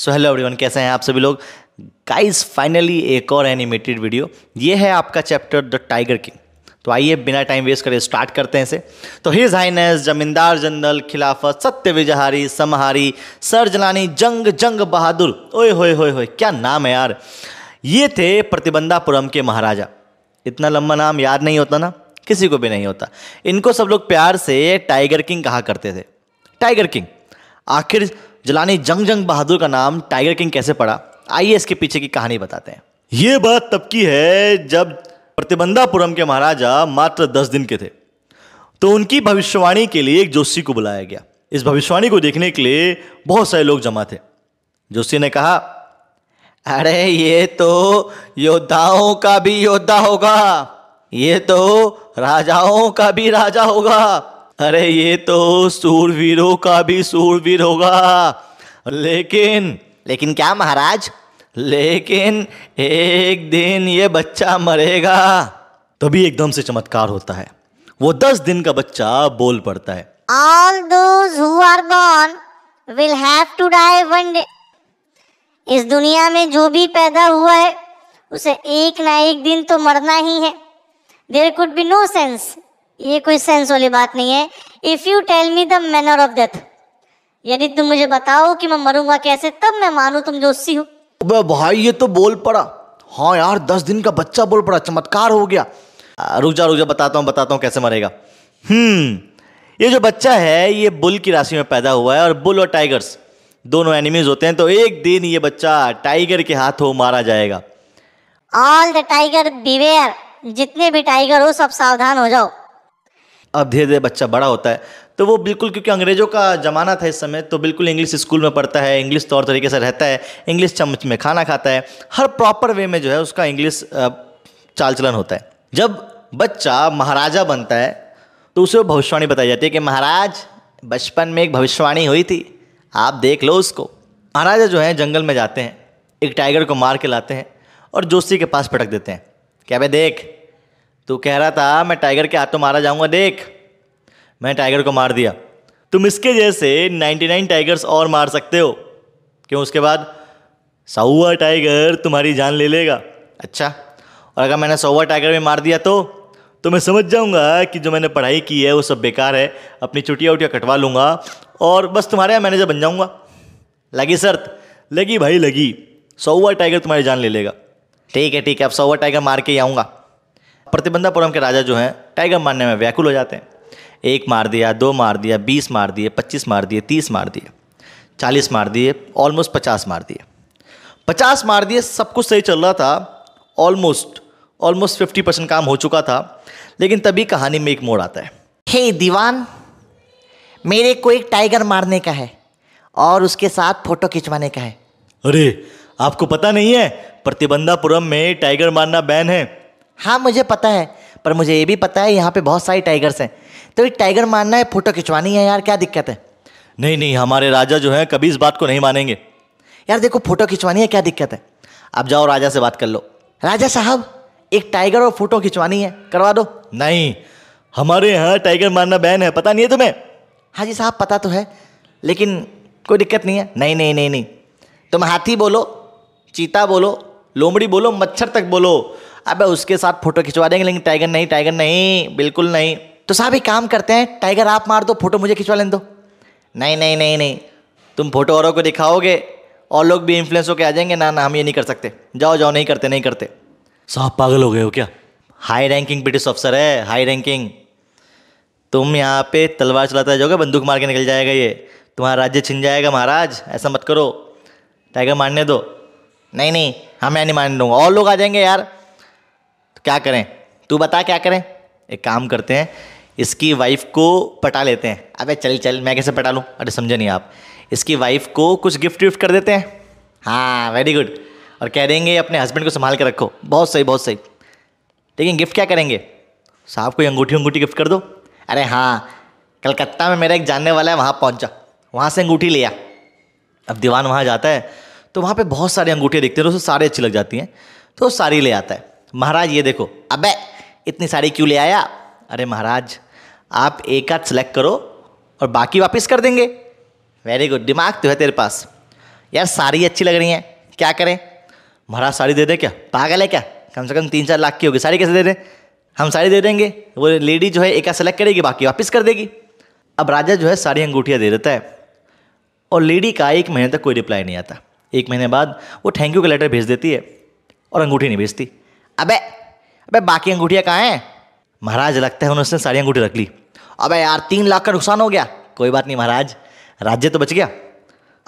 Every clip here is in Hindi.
सो हेलो एवरीवन कैसे हैं आप सभी लोग गाइस फाइनली एक और एनिमेटेड वीडियो ये है आपका चैप्टर द टाइगर किंग तो आइए बिना टाइम वेस्ट करे स्टार्ट करते हैं इसे तो हिज हाइनेस जमींदार जनरल खिलाफत सत्य विजहारी समहारी सरजलानी जंग जंग बहादुर ओए होए होए होए क्या नाम है यार ये थे प्रतिबंधापुरम के महाराजा इतना लंबा नाम याद नहीं होता ना किसी को भी नहीं होता इनको सब लोग प्यार से टाइगर किंग कहा करते थे टाइगर किंग आखिर जलानी जंग जंग बहादुर का नाम टाइगर किंग कैसे पड़ा आइए इसके पीछे की कहानी बताते हैं ये बात तब की है जब प्रतिबंधापुरम के महाराजा मात्र दस दिन के थे तो उनकी भविष्यवाणी के लिए एक जोशी को बुलाया गया इस भविष्यवाणी को देखने के लिए बहुत सारे लोग जमा थे जोशी ने कहा अरे ये तो योद्धाओं का भी योद्धा होगा ये तो राजाओं का भी राजा होगा अरे ये तो सूरवीरों का भी सूरवीर होगा लेकिन लेकिन क्या महाराज लेकिन एक दिन ये बच्चा मरेगा तभी एकदम से चमत्कार होता है वो दस दिन का बच्चा बोल पड़ता है all those who are gone will have to die one day इस दुनिया में जो भी पैदा हुआ है उसे एक ना एक दिन तो मरना ही है there could be no sense ये कोई सेंस वाली बात नहीं है if you tell me the manner of death यानी तुम मुझे बताओ कि मैं मरूंगा कैसे तब मैं मानू तुम जोशी हो भाई ये तो बोल पड़ा हाँ यार दस दिन का बच्चा बोल पड़ा चमत्कार हो गया रुक जा रुक जा बताता हूँ बताता हूँ कैसे मरेगा हम्म ये जो बच्चा है ये बुल की राशि में पैदा हुआ है और बुल और टाइगर्स दोनों एनिमीज होते हैं तो एक दिन ये बच्चा टाइगर के हाथों मारा जाएगा ऑल द टाइगर बिवेयर जितने भी टाइगर हो सब सावधान हो जाओ अब धीरे धीरे बच्चा बड़ा होता है तो वो बिल्कुल क्योंकि अंग्रेज़ों का ज़माना था इस समय तो बिल्कुल इंग्लिश स्कूल में पढ़ता है इंग्लिश तौर तो तरीके से रहता है इंग्लिश चम्मच में खाना खाता है हर प्रॉपर वे में जो है उसका इंग्लिश चाल चलन होता है जब बच्चा महाराजा बनता है तो उसे भविष्यवाणी बताई जाती है कि महाराज बचपन में एक भविष्यवाणी हुई थी आप देख लो उसको महाराजा जो है जंगल में जाते हैं एक टाइगर को मार के लाते हैं और जोशी के पास पटक देते हैं क्या भाई देख तू कह रहा था मैं टाइगर के हाथों मारा जाऊंगा देख मैं टाइगर को मार दिया तुम इसके जैसे 99 टाइगर्स और मार सकते हो क्यों उसके बाद सौवा टाइगर तुम्हारी जान ले लेगा अच्छा और अगर मैंने सौवा टाइगर भी मार दिया तो तो मैं समझ जाऊंगा कि जो मैंने पढ़ाई की है वो सब बेकार है अपनी चुटिया उटिया कटवा लूँगा और बस तुम्हारे यहाँ मैनेजर बन जाऊँगा लगी सर लगी भाई लगी सौवा टाइगर तुम्हारी जान ले लेगा ठीक है ठीक है अब सौवा टाइगर मार के ही आऊँगा प्रतिबंधापुरम के राजा जो हैं टाइगर मारने में व्याकुल हो जाते हैं एक मार दिया दो मार दिया बीस मार दिए पच्चीस मार दिए तीस मार दिए चालीस मार दिए ऑलमोस्ट पचास मार दिए पचास मार दिए सब कुछ सही चल रहा था ऑलमोस्ट ऑलमोस्ट फिफ्टी परसेंट काम हो चुका था लेकिन तभी कहानी में एक मोड़ आता है हे hey, दीवान मेरे को एक टाइगर मारने का है और उसके साथ फोटो खिंचवाने का है अरे आपको पता नहीं है प्रतिबंधापुरम में टाइगर मारना बैन है हाँ मुझे पता है पर मुझे ये भी पता है यहाँ पे बहुत सारे टाइगर्स हैं तो ये टाइगर मानना है फ़ोटो खिंचवानी है यार क्या दिक्कत है नहीं नहीं हमारे राजा जो है कभी इस बात को नहीं मानेंगे यार देखो फ़ोटो खिंचवानी है क्या दिक्कत है अब जाओ राजा से बात कर लो राजा साहब एक टाइगर और फ़ोटो खिंचवानी है करवा दो नहीं हमारे यहाँ टाइगर मारना बैन है पता नहीं है तुम्हें हाँ जी साहब पता तो है लेकिन कोई दिक्कत नहीं है नहीं नहीं नहीं नहीं तुम हाथी बोलो चीता बोलो लोमड़ी बोलो मच्छर तक बोलो अब उसके साथ फोटो खिंचवा देंगे लेकिन टाइगर नहीं टाइगर नहीं बिल्कुल नहीं तो साहब एक काम करते हैं टाइगर आप मार दो फोटो मुझे खिंचवा लेने दो नहीं नहीं नहीं नहीं तुम फोटो औरों को दिखाओगे और लोग भी इन्फ्लुएंस होकर आ जाएंगे ना ना हम ये नहीं कर सकते जाओ जाओ नहीं करते नहीं करते साहब पागल हो गए हो क्या हाई रैंकिंग ब्रिटिश अफसर है हाई रैंकिंग तुम यहाँ पे तलवार चलाता जाओगे बंदूक मार के निकल जाएगा ये तुम्हारा राज्य छिन जाएगा महाराज ऐसा मत करो टाइगर मारने दो नहीं नहीं हम नहीं मारने दूंगा और लोग आ जाएंगे यार क्या करें तू बता क्या करें एक काम करते हैं इसकी वाइफ को पटा लेते हैं अबे चल चल मैं कैसे पटा लूँ अरे समझे नहीं आप इसकी वाइफ को कुछ गिफ्ट विफ्ट कर देते हैं हाँ वेरी गुड और कह देंगे अपने हस्बैंड को संभाल के रखो बहुत सही बहुत सही लेकिन गिफ्ट क्या करेंगे साहब कोई अंगूठी अंगूठी गिफ्ट कर दो अरे हाँ कलकत्ता में मेरा एक जानने वाला है वहाँ पहुँचा वहाँ से अंगूठी लिया अब दीवान वहाँ जाता है तो वहाँ पे बहुत सारी अंगूठियाँ दिखती हैं दोस्तों उसे सारी अच्छी लग जाती हैं तो सारी ले आता है महाराज ये देखो अबे इतनी साड़ी क्यों ले आया अरे महाराज आप एक आध सेलेक्ट करो और बाकी वापस कर देंगे वेरी गुड दिमाग तो है तेरे पास यार साड़ी अच्छी लग रही हैं क्या करें महाराज साड़ी दे दे क्या पागल है क्या कम से कम तीन चार लाख की होगी साड़ी कैसे दे दें हम साड़ी दे देंगे वो लेडी जो है एक आध सेलेक्ट करेगी बाकी वापस कर देगी अब राजा जो है साड़ी अंगूठियाँ दे देता है और लेडी का एक महीने तक कोई रिप्लाई नहीं आता एक महीने बाद वो थैंक यू का लेटर भेज देती है और अंगूठी नहीं भेजती अबे अबे बाकी अंगूठिया कहाँ हैं महाराज लगता है उन्होंने सारी अंगूठी रख ली अबे यार तीन लाख का नुकसान हो गया कोई बात नहीं महाराज राज्य तो बच गया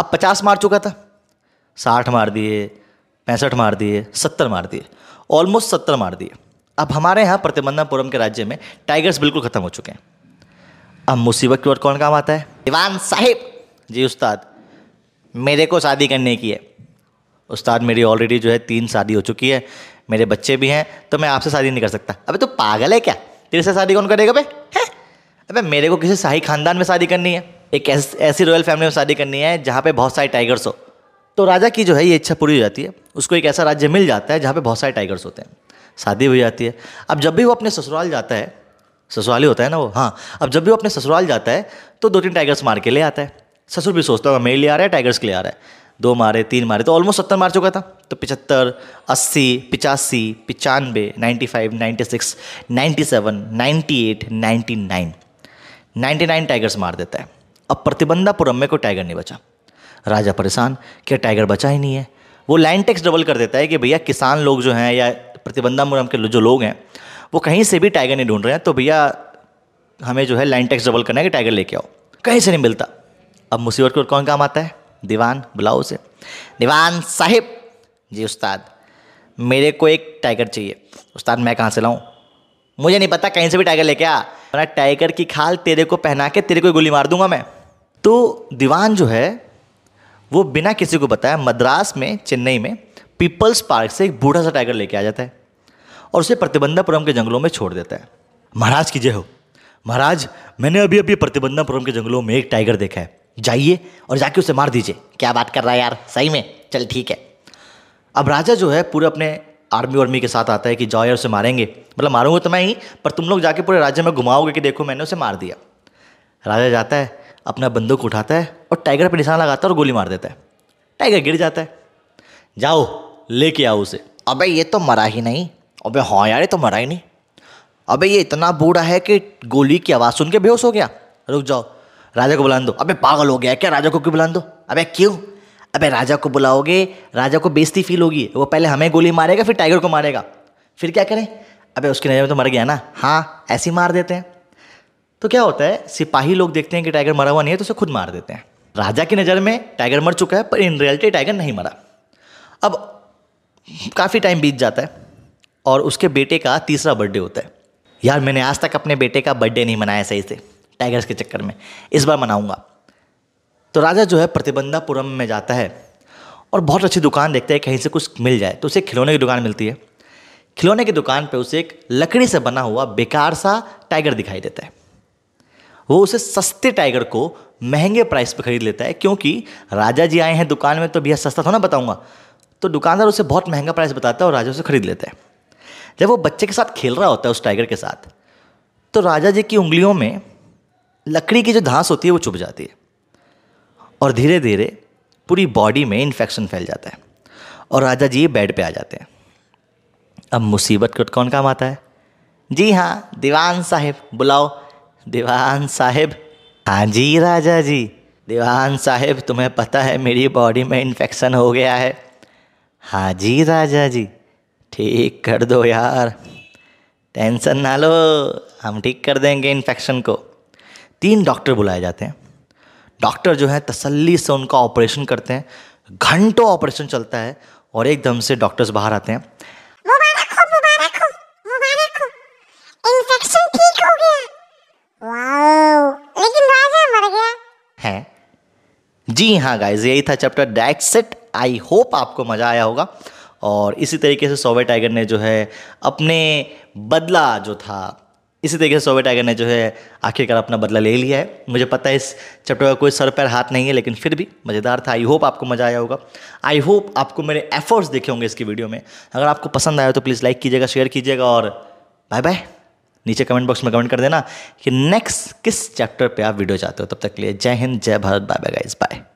अब पचास मार चुका था साठ मार दिए पैंसठ मार दिए सत्तर मार दिए ऑलमोस्ट सत्तर मार दिए अब हमारे यहाँ प्रतिबंधापुरम के राज्य में टाइगर्स बिल्कुल ख़त्म हो चुके हैं अब मुसीबत की ओर कौन काम आता है दीवान साहिब जी उस्ताद मेरे को शादी करने की है उस्ताद मेरी ऑलरेडी जो है तीन शादी हो चुकी है मेरे बच्चे भी हैं तो मैं आपसे शादी नहीं कर सकता अबे तू तो पागल है क्या तेरे से शादी कौन करेगा भाई है अबे मेरे को किसी शाही खानदान में शादी करनी है एक ऐसी रॉयल फैमिली में शादी करनी है जहाँ पे बहुत सारे टाइगर्स हो तो राजा की जो है ये इच्छा पूरी हो जाती है उसको एक ऐसा राज्य मिल जाता है जहाँ पे बहुत सारे टाइगर्स होते हैं शादी हो जाती है अब जब भी वो अपने ससुराल जाता है ससुराल ही होता है ना वो हाँ अब जब भी वो अपने ससुराल जाता है तो दो तीन टाइगर्स मार के ले आता है ससुर भी सोचता होगा मेरे लिए आ रहा है टाइगर्स के लिए आ रहा है दो मारे तीन मारे तो ऑलमोस्ट सत्तर मार चुका था तो पिचहत्तर अस्सी पिचासी पचानवे ninety five ninety six ninety seven ninety eight ninety nine ninety nine tigers मार देता है अब प्रतिबंधापुरम में कोई टाइगर नहीं बचा राजा परेशान क्या टाइगर बचा ही नहीं है वो लाइन टैक्स डबल कर देता है कि भैया किसान लोग जो हैं या प्रतिबंधापुरम के जो लोग हैं वो कहीं से भी टाइगर नहीं ढूंढ रहे हैं तो भैया हमें जो है लाइन टैक्स डबल करना है कि टाइगर लेके आओ कहीं से नहीं मिलता अब मुसीबत को कौन काम आता है दीवान बुलाओ उसे दीवान साहिब जी उस्ताद मेरे को एक टाइगर चाहिए उस्ताद मैं कहाँ से लाऊँ मुझे नहीं पता कहीं से भी टाइगर लेके आ मैं टाइगर की खाल तेरे को पहना के तेरे को गोली मार दूंगा मैं तो दीवान जो है वो बिना किसी को बताया मद्रास में चेन्नई में पीपल्स पार्क से एक बूढ़ा सा टाइगर लेके आ जाता है और उसे प्रतिबंधापुरम के जंगलों में छोड़ देता है महाराज की जय हो महाराज मैंने अभी अभी प्रतिबंधापुरम के जंगलों में एक टाइगर देखा है जाइए और जाके उसे मार दीजिए क्या बात कर रहा है यार सही में चल ठीक है अब राजा जो है पूरे अपने आर्मी वर्मी के साथ आता है कि जाओ यार उसे मारेंगे मतलब मारूंगा तो मैं ही पर तुम लोग जाके पूरे राज्य में घुमाओगे कि देखो मैंने उसे मार दिया राजा जाता है अपना बंदूक उठाता है और टाइगर पर निशान लगाता है और गोली मार देता है टाइगर गिर जाता है जाओ लेके आओ उसे अबे ये तो मरा ही नहीं अबे हाँ यार ये तो मरा ही नहीं अबे ये इतना बूढ़ा है कि गोली की आवाज़ सुन के बेहोश हो गया रुक जाओ राजा को बुला दो अबे पागल हो गया क्या राजा को क्यों बुला दो अबे क्यों अबे राजा को बुलाओगे राजा को बेइज्जती फील होगी वो पहले हमें गोली मारेगा फिर टाइगर को मारेगा फिर क्या करें अबे उसकी नज़र में तो मर गया ना हाँ ऐसे मार देते हैं तो क्या होता है सिपाही लोग देखते हैं कि टाइगर मरा हुआ नहीं है तो उसे खुद मार देते हैं राजा की नज़र में टाइगर मर चुका है पर इन रियलिटी टाइगर नहीं मरा अब काफ़ी टाइम बीत जाता है और उसके बेटे का तीसरा बर्थडे होता है यार मैंने आज तक अपने बेटे का बर्थडे नहीं मनाया सही से टाइगर्स के चक्कर में इस बार मनाऊंगा तो राजा जो है प्रतिबंधापुरम में जाता है और बहुत अच्छी दुकान देखता है कहीं से कुछ मिल जाए तो उसे खिलौने की दुकान मिलती है खिलौने की दुकान पर उसे एक लकड़ी से बना हुआ बेकार सा टाइगर दिखाई देता है वो उसे सस्ते टाइगर को महंगे प्राइस पर खरीद लेता है क्योंकि राजा जी आए हैं दुकान में तो भैया सस्ता थोड़ा ना बताऊँगा तो दुकानदार उसे बहुत महंगा प्राइस बताता है और राजा उसे खरीद लेता है जब वो बच्चे के साथ खेल रहा होता है उस टाइगर के साथ तो राजा जी की उंगलियों में लकड़ी की जो धांस होती है वो चुभ जाती है और धीरे धीरे पूरी बॉडी में इन्फेक्शन फैल जाता है और राजा जी बेड पे आ जाते हैं अब मुसीबत को कौन काम आता है जी हाँ दीवान साहेब बुलाओ दीवान साहेब हाँ जी राजा जी दीवान साहेब तुम्हें पता है मेरी बॉडी में इन्फेक्शन हो गया है हाँ जी राजा जी ठीक कर दो यार टेंशन ना लो हम ठीक कर देंगे इन्फेक्शन को तीन डॉक्टर बुलाए जाते हैं डॉक्टर जो है तसल्ली से उनका ऑपरेशन करते हैं घंटों ऑपरेशन चलता है और एकदम से डॉक्टर्स बाहर आते हैं मुबारक हो मुबारक हो मुबारक हो इन्फेक्शन ठीक हो गया वाओ लेकिन राजा मर गया है जी हाँ गाइज यही था चैप्टर दैट्स आई होप आपको मज़ा आया होगा और इसी तरीके से सोवे टाइगर ने जो है अपने बदला जो था इसी तरीके से सोवे टाइगर ने जो है आखिरकार अपना बदला ले लिया है मुझे पता है इस चैप्टर का कोई सर पैर हाथ नहीं है लेकिन फिर भी मज़ेदार था आई होप आपको मज़ा आया होगा आई होप आपको मेरे एफर्ट्स देखे होंगे इसकी वीडियो में अगर आपको पसंद आया तो प्लीज़ लाइक कीजिएगा शेयर कीजिएगा और बाय बाय नीचे कमेंट बॉक्स में कमेंट कर देना कि नेक्स्ट किस चैप्टर पे आप वीडियो चाहते हो तब तक के लिए जय हिंद जय Bharat bye bye guys bye